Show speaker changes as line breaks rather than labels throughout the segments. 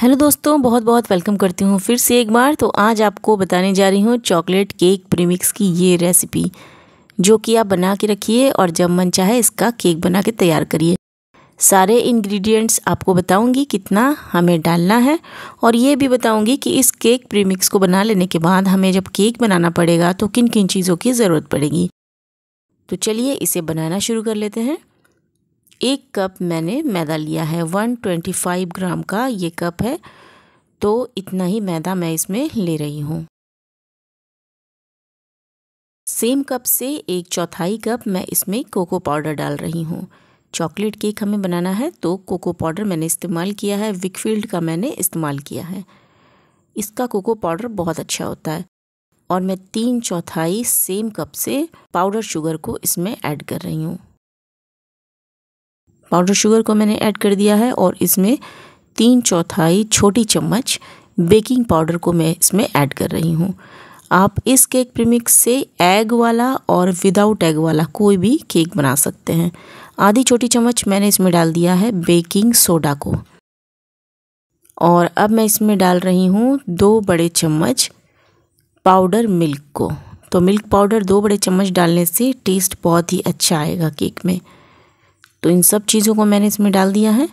hello दोस्तों बहुत बहुत वेलकम करती हूँ फिर से एक बार तो आज आपको बताने जा रही हूँ चॉकलेट केक प्रीमिक्स की ये रेसिपी जो कि आप बना के रखिए और जब मन चाहे इसका केक बना के तैयार करिए सारे इंग्रेडिएंट्स आपको बताऊंगी कितना हमें डालना है और ये भी बताऊंगी कि इस केक प्रीमिक्स को बना लेने के बाद हमें जब केक बनाना पड़ेगा तो किन किन चीज़ों की ज़रूरत पड़ेगी तो चलिए इसे बनाना शुरू कर लेते हैं एक कप मैंने मैदा लिया है 125 ग्राम का ये कप है तो इतना ही मैदा मैं इसमें ले रही हूँ सेम कप से एक चौथाई कप मैं इसमें कोको पाउडर डाल रही हूँ चॉकलेट केक हमें बनाना है तो कोको पाउडर मैंने इस्तेमाल किया है विकफील्ड का मैंने इस्तेमाल किया है इसका कोको पाउडर बहुत अच्छा होता है और मैं तीन चौथाई सेम कप से पाउडर शुगर को इसमें ऐड कर रही हूँ पाउडर शुगर को मैंने ऐड कर दिया है और इसमें तीन चौथाई छोटी चम्मच बेकिंग पाउडर को मैं इसमें ऐड कर रही हूँ आप इस केक प्रीमिक्स से एग वाला और विदाउट एग वाला कोई भी केक बना सकते हैं आधी छोटी चम्मच मैंने इसमें डाल दिया है बेकिंग सोडा को और अब मैं इसमें डाल रही हूँ दो बड़े चम्मच पाउडर मिल्क को तो मिल्क पाउडर दो बड़े चम्मच डालने से टेस्ट बहुत ही अच्छा आएगा केक में तो इन सब चीज़ों को मैंने इसमें डाल दिया है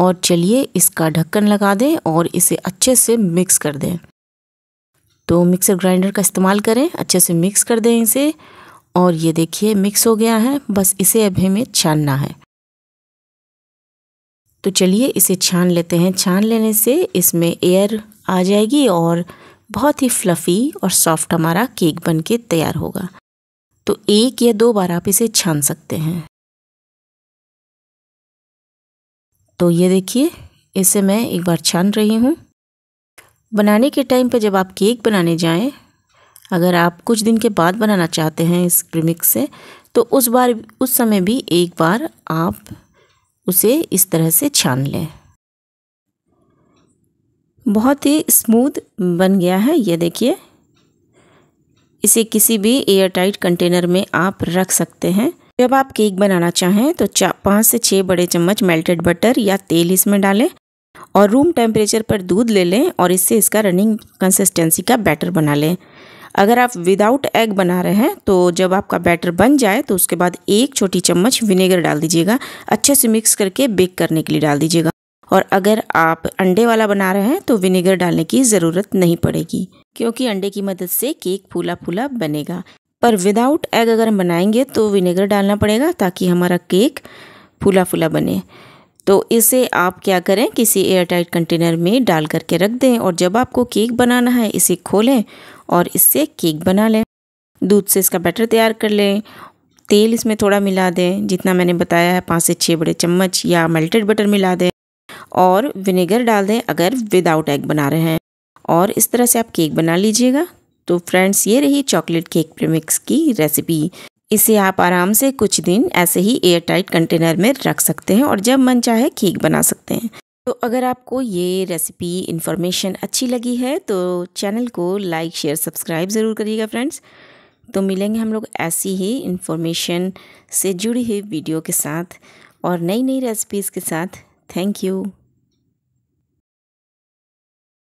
और चलिए इसका ढक्कन लगा दें और इसे अच्छे से मिक्स कर दें तो मिक्सर ग्राइंडर का इस्तेमाल करें अच्छे से मिक्स कर दें इसे और ये देखिए मिक्स हो गया है बस इसे अभी हमें छानना है तो चलिए इसे छान लेते हैं छान लेने से इसमें एयर आ जाएगी और बहुत ही फ्लफ़ी और सॉफ्ट हमारा केक बनके तैयार होगा तो एक या दो बार आप इसे छान सकते हैं तो ये देखिए इसे मैं एक बार छान रही हूँ बनाने के टाइम पर जब आप केक बनाने जाएं अगर आप कुछ दिन के बाद बनाना चाहते हैं इस प्रीमिक्स से तो उस बार उस समय भी एक बार आप उसे इस तरह से छान लें बहुत ही स्मूथ बन गया है ये देखिए इसे किसी भी एयर टाइट कंटेनर में आप रख सकते हैं जब आप केक बनाना चाहें तो चा पाँच से छः बड़े चम्मच मेल्टेड बटर या तेल इसमें डालें और रूम टेम्परेचर पर दूध ले लें और इससे इसका रनिंग कंसिस्टेंसी का बैटर बना लें अगर आप विदाउट एग बना रहे हैं तो जब आपका बैटर बन जाए तो उसके बाद एक छोटी चम्मच विनेगर डाल दीजिएगा अच्छे से मिक्स करके बेक करने के लिए डाल दीजिएगा और अगर आप अंडे वाला बना रहे हैं तो विनेगर डालने की ज़रूरत नहीं पड़ेगी क्योंकि अंडे की मदद से केक फूला फूला बनेगा पर विदाउट एग अगर हम बनाएंगे तो विनेगर डालना पड़ेगा ताकि हमारा केक फूला फूला बने तो इसे आप क्या करें किसी एयरटाइट कंटेनर में डाल करके रख दें और जब आपको केक बनाना है इसे खोलें और इससे केक बना लें दूध से इसका बैटर तैयार कर लें तेल इसमें थोड़ा मिला दें जितना मैंने बताया है पाँच से छः बड़े चम्मच या मेल्टेड बटर मिला दें और विनेगर डाल दें अगर विदाउट एग बना रहे हैं और इस तरह से आप केक बना लीजिएगा तो फ्रेंड्स ये रही चॉकलेट केक प्रीमिक्स की रेसिपी इसे आप आराम से कुछ दिन ऐसे ही एयर टाइट कंटेनर में रख सकते हैं और जब मन चाहे केक बना सकते हैं तो अगर आपको ये रेसिपी इन्फॉर्मेशन अच्छी लगी है तो चैनल को लाइक शेयर सब्सक्राइब ज़रूर करिएगा फ्रेंड्स तो मिलेंगे हम लोग ऐसी ही इन्फॉर्मेशन से जुड़ी हुई वीडियो के साथ और नई नई रेसिपीज़ के साथ थैंक यू